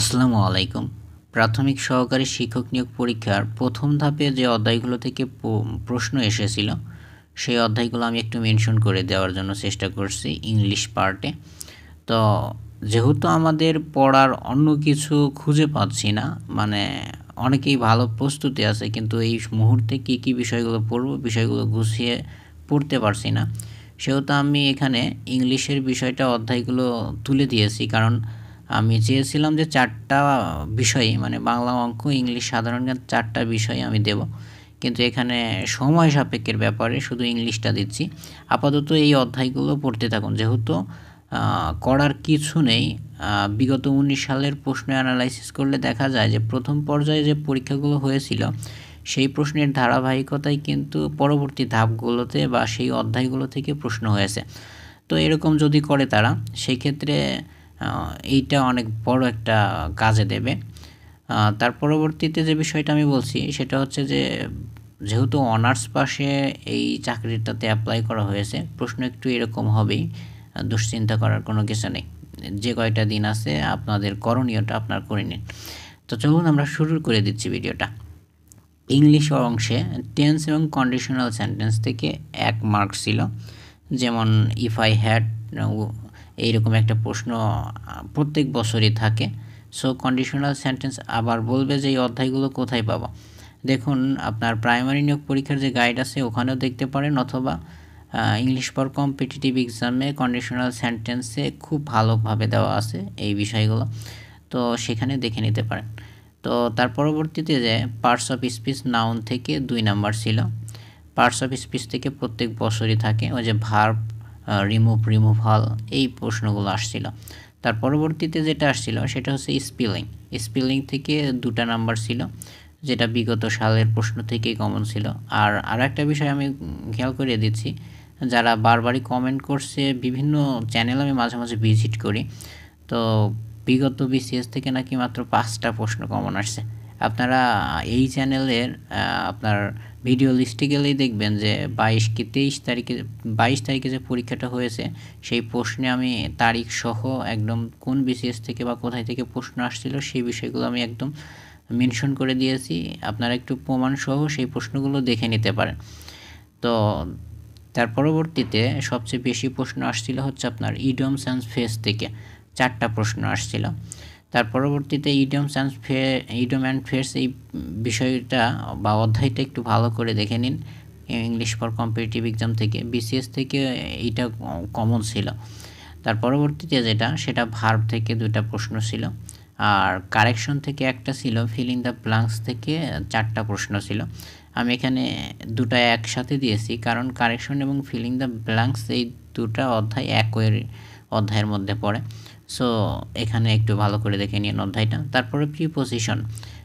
আসসালামু আলাইকুম প্রাথমিক সহকারী শিক্ষক নিয়োগ পরীক্ষার প্রথম ধাপে যে অধ্যায়গুলো থেকে প্রশ্ন এসেছিল সেই অধ্যায়গুলো আমি একটু মেনশন করে দেওয়ার জন্য চেষ্টা করছি ইংলিশ পার্টে তো যেহেতু আমাদের পড়ার অন্য কিছু খুঁজে পাচ্ছি না মানে অনেকেই ভালো প্রস্তুতি আছে কিন্তু এই মুহূর্তে কী কী বিষয়গুলো পড়ব বিষয়গুলো গুছিয়ে পড়তে পারছি না সেহেতু আমি এখানে ইংলিশের বিষয়টা অধ্যায়গুলো তুলে দিয়েছি কারণ আমি চেয়েছিলাম যে চারটা বিষয়ে মানে বাংলা অঙ্ক ইংলিশ সাধারণ জ্ঞান চারটা বিষয়ে আমি দেব কিন্তু এখানে সময় সাপেক্ষের ব্যাপারে শুধু ইংলিশটা দিচ্ছি আপাতত এই অধ্যায়গুলো পড়তে থাকুন যেহেতু করার কিছু নেই বিগত উনিশ সালের প্রশ্ন অ্যানালাইসিস করলে দেখা যায় যে প্রথম পর্যায়ে যে পরীক্ষাগুলো হয়েছিল সেই প্রশ্নের ধারাবাহিকতায় কিন্তু পরবর্তী ধাপগুলোতে বা সেই অধ্যায়গুলো থেকে প্রশ্ন হয়েছে তো এরকম যদি করে তারা সেক্ষেত্রে এইটা অনেক বড় একটা কাজে দেবে তার পরবর্তীতে যে বিষয়টা আমি বলছি সেটা হচ্ছে যে যেহেতু অনার্স পাশে এই চাকরিটাতে অ্যাপ্লাই করা হয়েছে প্রশ্ন একটু এরকম হবেই দুশ্চিন্তা করার কোনো কিছু নেই যে কয়টা দিন আছে আপনাদের করণীয়টা আপনার করে নিন তো চলুন আমরা শুরু করে দিচ্ছি ভিডিওটা ইংলিশ অংশে টেন্স এবং কন্ডিশনাল সেন্টেন্স থেকে এক মার্ক ছিল যেমন ইফ আই হ্যাড এইরকম একটা প্রশ্ন প্রত্যেক বছরই থাকে সো কন্ডিশনাল সেন্টেন্স আবার বলবে যে এই অধ্যায়গুলো কোথায় পাবো দেখুন আপনার প্রাইমারি নিয়োগ পরীক্ষার যে গাইড আছে ওখানেও দেখতে পারেন অথবা ইংলিশ পর কম্পিটিটিভ এক্সামে কন্ডিশনাল সেন্টেন্সে খুব ভালোভাবে দেওয়া আছে এই বিষয়গুলো তো সেখানে দেখে নিতে পারেন তো তার পরবর্তীতে যে পার্টস অফ স্পিচ নাউন থেকে দুই নাম্বার ছিল পার্টস অফ স্পিচ থেকে প্রত্যেক বছরই থাকে ওই যে ভার্ব রিমুভ রিমুভাল এই প্রশ্নগুলো আসছিল তার পরবর্তীতে যেটা আসছিল সেটা হচ্ছে স্পিলিং স্পিলিং থেকে দুটা নাম্বার ছিল যেটা বিগত সালের প্রশ্ন থেকেই কমন ছিল আর আর একটা বিষয় আমি খেয়াল করিয়ে দিচ্ছি যারা বারবারই কমেন্ট করছে বিভিন্ন চ্যানেল আমি মাঝে মাঝে ভিজিট করি তো বিগত বিসিএস থেকে নাকি মাত্র পাঁচটা প্রশ্ন কমন আসছে আপনারা এই চ্যানেলের আপনার ভিডিও লিস্টে গেলেই দেখবেন যে বাইশ কি তেইশ তারিখে বাইশ তারিখে যে পরীক্ষাটা হয়েছে সেই প্রশ্নে আমি তারিখ সহ একদম কোন বিসিএস থেকে বা কোথায় থেকে প্রশ্ন আসছিল সেই বিষয়গুলো আমি একদম মেনশন করে দিয়েছি আপনারা একটু প্রমাণ সহ সেই প্রশ্নগুলো দেখে নিতে পারেন তো তার পরবর্তীতে সবচেয়ে বেশি প্রশ্ন আসছিল হচ্ছে আপনার ইডিয়মস অ্যান্ড ফেস থেকে চারটা প্রশ্ন আসছিল তার পরবর্তীতে ইডম অ্যান্ড ফে ইডিয়ম অ্যান্ড ফেস এই বিষয়টা বা অধ্যায়টা একটু ভালো করে দেখে নিন ইংলিশ ফর কম্পিটিটিভ এক্সাম থেকে বিসিএস থেকে এইটা কমন ছিল তার পরবর্তীতে যেটা সেটা ভার্ব থেকে দুইটা প্রশ্ন ছিল আর কারেকশন থেকে একটা ছিল ফিলিং দ্য প্লাঙ্কস থেকে চারটা প্রশ্ন ছিল আমি এখানে দুটা একসাথে দিয়েছি কারণ কারেকশন এবং ফিলিং দ্য প্লাঙ্কস এই দুটা অধ্যায় একই অধ্যায়ের মধ্যে পড়ে সো এখানে একটু ভালো করে দেখে নিন অধ্যায়টা তারপরে প্রিপোজিশন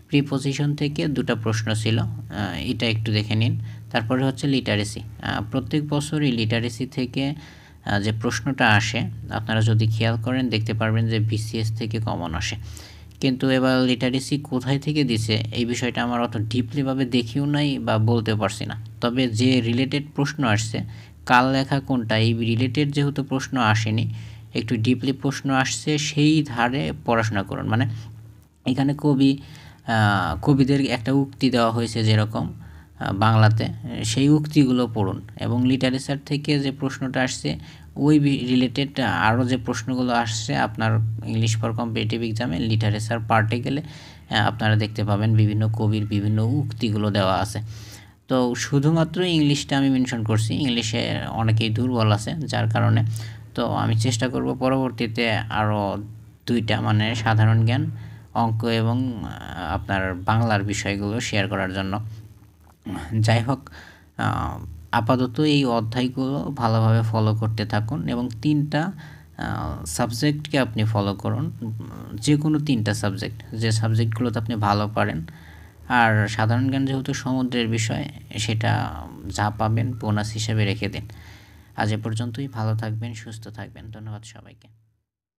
প্রিপোজিশন থেকে দুটো প্রশ্ন ছিল এটা একটু দেখে নিন তারপরে হচ্ছে লিটারেসি প্রত্যেক বছরই লিটারেসি থেকে যে প্রশ্নটা আসে আপনারা যদি খেয়াল করেন দেখতে পারবেন যে বিসিএস থেকে কমন আসে কিন্তু এবার লিটারেসি কোথায় থেকে দিছে এই বিষয়টা আমার অত ডিপলিভাবে দেখিও নাই বা বলতেও পারছি না তবে যে রিলেটেড প্রশ্ন আসছে কাল লেখা কোনটা এই রিলেটেড যেহেতু প্রশ্ন আসেনি একটু ডিপলি প্রশ্ন আসছে সেই ধারে পড়াশোনা করুন মানে এখানে কবি কবিদের একটা উক্তি দেওয়া হয়েছে যেরকম বাংলাতে সেই উক্তিগুলো পড়ুন এবং লিটারেচার থেকে যে প্রশ্নটা আসছে ওই রিলেটেড আরও যে প্রশ্নগুলো আসছে আপনার ইংলিশ ফর কম্পিটিটিভ এক্সামে লিটারেচার পার্টে গেলে আপনারা দেখতে পাবেন বিভিন্ন কবির বিভিন্ন উক্তিগুলো দেওয়া আছে তো শুধুমাত্র ইংলিশটা আমি মেনশন করছি ইংলিশে অনেকেই দুর্বল আছে যার কারণে তো আমি চেষ্টা করব পরবর্তীতে আরও দুইটা মানে সাধারণ জ্ঞান অঙ্ক এবং আপনার বাংলার বিষয়গুলো শেয়ার করার জন্য যাই হোক আপাতত এই অধ্যায়গুলো ভালোভাবে ফলো করতে থাকুন এবং তিনটা সাবজেক্টকে আপনি ফলো করুন যে কোনো তিনটা সাবজেক্ট যে সাবজেক্টগুলোতে আপনি ভালো পারেন আর সাধারণ জ্ঞান যেহেতু সমুদ্রের বিষয় সেটা যা পাবেন বোনাস হিসেবে রেখে দিন আজ এ পর্যন্তই ভালো থাকবেন সুস্থ থাকবেন ধন্যবাদ সবাইকে